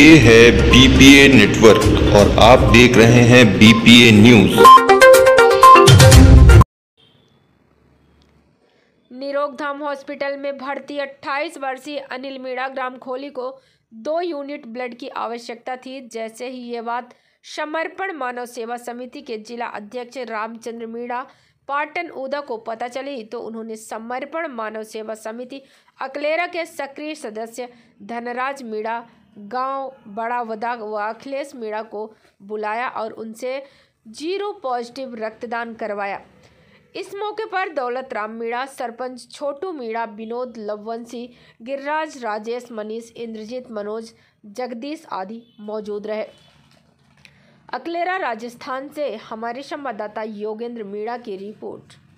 ये है BPA network और आप देख रहे हैं बीपीए न्यूज निरोगधाम हॉस्पिटल में भर्ती 28 वर्षीय अनिल मीणा ग्राम खोली को दो यूनिट ब्लड की आवश्यकता थी जैसे ही ये बात समर्पण मानव सेवा समिति के जिला अध्यक्ष रामचंद्र मीणा पाटन उदा को पता चली तो उन्होंने समर्पण मानव सेवा समिति अकलेरा के सक्रिय सदस्य धनराज मीणा गांव बड़ा वदा व अखिलेश मीणा को बुलाया और उनसे जीरो पॉजिटिव रक्तदान करवाया इस मौके पर दौलत राम मीणा सरपंच छोटू मीणा विनोद लववंशी गिरिराज राजेश मनीष इंद्रजीत मनोज जगदीश आदि मौजूद रहे अकलेरा राजस्थान से हमारे संवाददाता योगेंद्र मीणा की रिपोर्ट